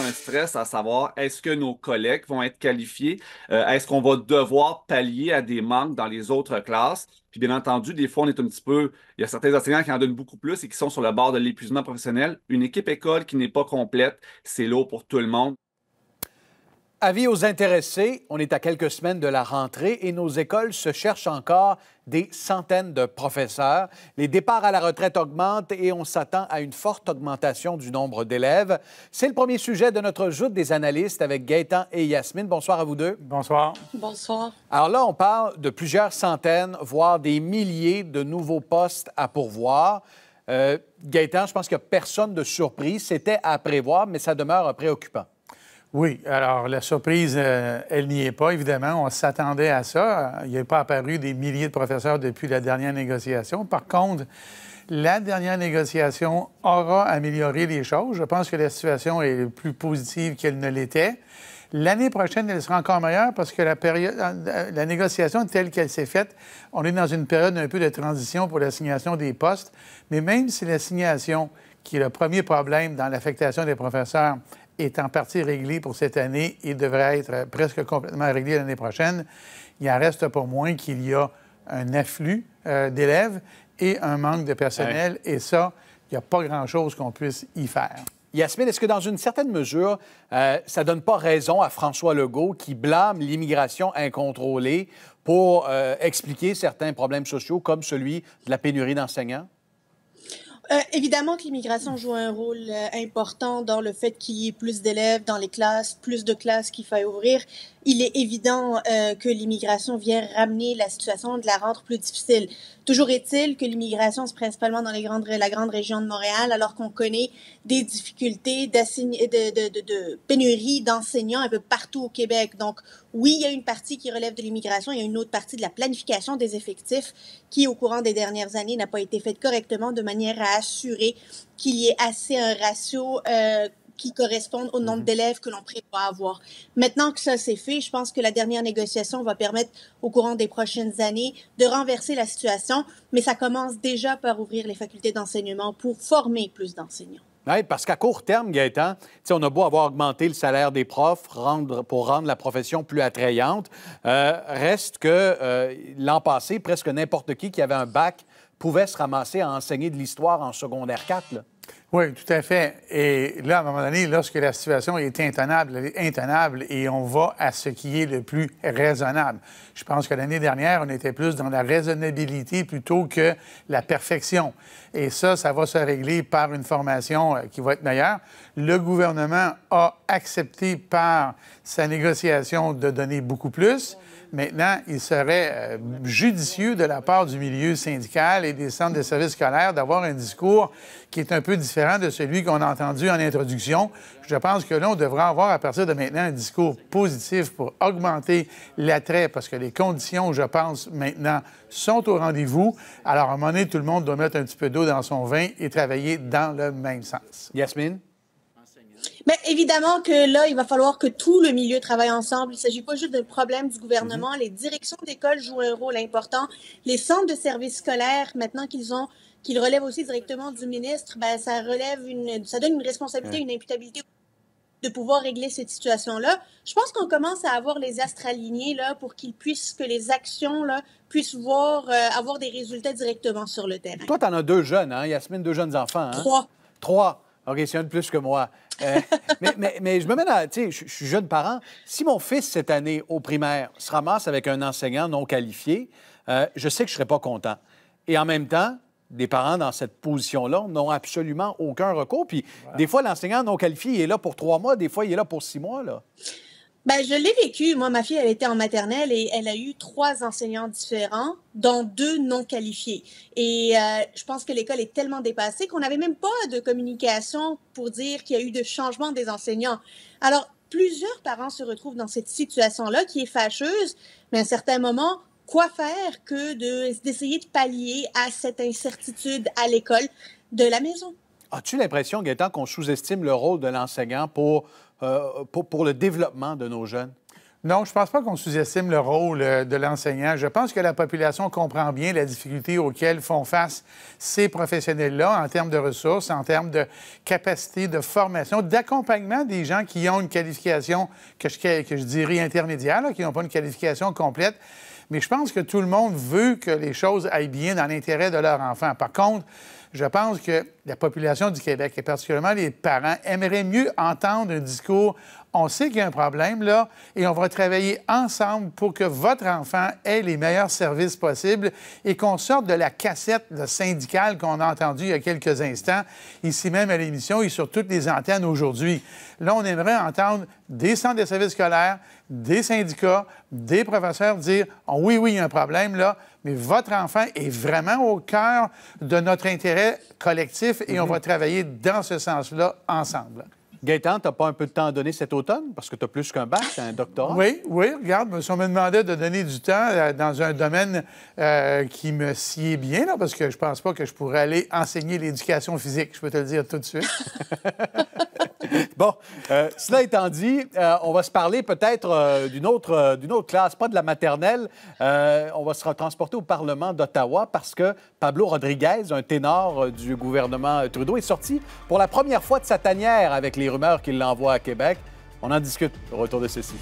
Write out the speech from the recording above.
un stress à savoir est-ce que nos collègues vont être qualifiés, euh, est-ce qu'on va devoir pallier à des manques dans les autres classes. Puis bien entendu, des fois, on est un petit peu. Il y a certains enseignants qui en donnent beaucoup plus et qui sont sur le bord de l'épuisement professionnel. Une équipe école qui n'est pas complète, c'est lourd pour tout le monde. Avis aux intéressés, on est à quelques semaines de la rentrée et nos écoles se cherchent encore des centaines de professeurs. Les départs à la retraite augmentent et on s'attend à une forte augmentation du nombre d'élèves. C'est le premier sujet de notre joute des analystes avec Gaëtan et Yasmine. Bonsoir à vous deux. Bonsoir. Bonsoir. Alors là, on parle de plusieurs centaines, voire des milliers de nouveaux postes à pourvoir. Euh, Gaëtan, je pense qu'il n'y a personne de surprise. C'était à prévoir, mais ça demeure préoccupant. Oui, alors la surprise, euh, elle n'y est pas, évidemment. On s'attendait à ça. Il n'y a pas apparu des milliers de professeurs depuis la dernière négociation. Par contre, la dernière négociation aura amélioré les choses. Je pense que la situation est plus positive qu'elle ne l'était. L'année prochaine, elle sera encore meilleure parce que la, période, la négociation telle qu'elle s'est faite, on est dans une période un peu de transition pour l'assignation des postes. Mais même si l'assignation, qui est le premier problème dans l'affectation des professeurs, est en partie réglé pour cette année et devrait être euh, presque complètement réglé l'année prochaine. Il en reste pour moins qu'il y a un afflux euh, d'élèves et un manque de personnel. Et ça, il n'y a pas grand-chose qu'on puisse y faire. Yasmine, est-ce que dans une certaine mesure, euh, ça ne donne pas raison à François Legault qui blâme l'immigration incontrôlée pour expliquer certains problèmes sociaux comme celui de la pénurie d'enseignants? Euh, évidemment que l'immigration joue un rôle euh, important dans le fait qu'il y ait plus d'élèves dans les classes, plus de classes qu'il faille ouvrir. Il est évident euh, que l'immigration vient ramener la situation, de la rendre plus difficile. Toujours est-il que l'immigration, c'est principalement dans les grandes, la grande région de Montréal, alors qu'on connaît des difficultés de, de, de, de pénurie d'enseignants un peu partout au Québec. Donc, oui, il y a une partie qui relève de l'immigration, il y a une autre partie de la planification des effectifs qui, au courant des dernières années, n'a pas été faite correctement de manière à assurer qu'il y ait assez un ratio euh, qui corresponde au nombre mhm. d'élèves que l'on prévoit avoir. Maintenant que ça s'est fait, je pense que la dernière négociation va permettre au courant des prochaines années de renverser la situation, mais ça commence déjà par ouvrir les facultés d'enseignement pour former plus d'enseignants parce qu'à court terme, Gaëtan, on a beau avoir augmenté le salaire des profs pour rendre la profession plus attrayante, euh, reste que euh, l'an passé, presque n'importe qui qui avait un bac pouvait se ramasser à enseigner de l'histoire en secondaire 4. Oui, tout à fait. Et là, à un moment donné, lorsque la situation est intenable, elle est intenable et on va à ce qui est le plus raisonnable. Je pense que l'année dernière, on était plus dans la raisonnabilité plutôt que la perfection. Et ça, ça va se régler par une formation euh, qui va être meilleure. Le gouvernement a accepté par sa négociation de donner beaucoup plus. Maintenant, il serait euh, judicieux de la part du milieu syndical et des centres de services scolaires d'avoir un discours qui est un peu différent de celui qu'on a entendu en introduction. Je pense que là, on devrait avoir à partir de maintenant un discours positif pour augmenter l'attrait parce que les conditions, je pense, maintenant sont au rendez-vous. Alors, à un moment donné, tout le monde doit mettre un petit peu d'eau dans son vin et travailler dans le même sens. Yasmine? évidemment que là, il va falloir que tout le milieu travaille ensemble. Il ne s'agit pas juste d'un problème du gouvernement. Mhm. Les directions d'école jouent un rôle important. Les centres de services scolaires, maintenant qu'ils ont qu'ils relèvent aussi directement du ministre, ben, ça relève une, ça donne une responsabilité, une imputabilité de pouvoir régler cette situation-là. Je pense qu'on commence à avoir les astres alignés là, pour qu'ils puissent, que les actions là, puissent voir, euh, avoir des résultats directement sur le terrain. Toi, tu en as deux jeunes, hein? Yasmine, deux jeunes enfants. Hein? Trois. Trois. OK, c'est un de plus que moi. Euh, mais, je me mets à. Tu sais, je, suis jeune parent. Si mon fils, cette année, au primaire, se ramasse avec un enseignant non qualifié, euh, je sais que je ne serais pas content. Et en même temps, des parents dans cette position-là n'ont absolument aucun recours. Puis des fois, l'enseignant non qualifié il est là pour trois mois, des fois, il est là pour six mois. Là. Ben, je l'ai vécu. Moi, ma fille, elle était en maternelle et elle a eu trois enseignants différents, dont deux non qualifiés. Et euh, je pense que l'école est tellement dépassée qu'on n'avait même pas de communication pour dire qu'il y a eu de changement des enseignants. Alors, plusieurs parents se retrouvent dans cette situation-là qui est fâcheuse, mais à un certain moment, quoi faire que d'essayer de, de pallier à cette incertitude à l'école de la maison? As-tu l'impression, Gaëtan, qu'on sous-estime le rôle de l'enseignant pour, euh, pour, le développement de nos jeunes? Non, je ne pense pas qu'on sous-estime le rôle euh, de l'enseignant. Je pense que la population comprend bien la difficulté auxquelles font face ces professionnels-là en termes de ressources, en termes de capacité de formation, d'accompagnement des gens qui ont une qualification que je, dirais intermédiaire, qui n'ont pas une qualification complète. Mais je pense que tout le monde veut que les choses aillent bien dans l'intérêt de leur enfant. Par contre, je pense que la population du Québec, et particulièrement les parents, aimeraient mieux entendre un discours on sait qu'il y a un problème, là, et on va travailler ensemble pour que votre enfant ait les meilleurs services possibles et qu'on sorte de la cassette syndicale qu'on a entendue il y a quelques instants, ici même à l'émission et sur toutes les antennes aujourd'hui. Là, on aimerait entendre des centres de services scolaires, des syndicats, des professeurs dire oh, oui, oui, il y a un problème là, mais votre enfant est vraiment au cœur de notre intérêt collectif et on mm-hmm. va travailler dans ce sens-là ensemble. Gaëtan, tu pas un peu de temps à donner cet automne parce que tu as plus qu'un bac, un doctorat? Oui, oui. Regarde, si on me demandait de donner du temps euh, dans un domaine euh, qui me sied bien, là, parce que je pense pas que je pourrais aller enseigner l'éducation physique, je peux te le dire tout de suite. bon, euh, cela étant dit, euh, on va se parler peut-être euh, d'une autre, d'une autre classe, pas de la maternelle. on va se retransporter au Parlement d'Ottawa parce que Pablo Rodriguez, un ténor du gouvernement Trudeau, est sorti pour la première fois de sa tanière avec les rumeurs qu'il l'envoie à Québec. On en discute au retour de ceci.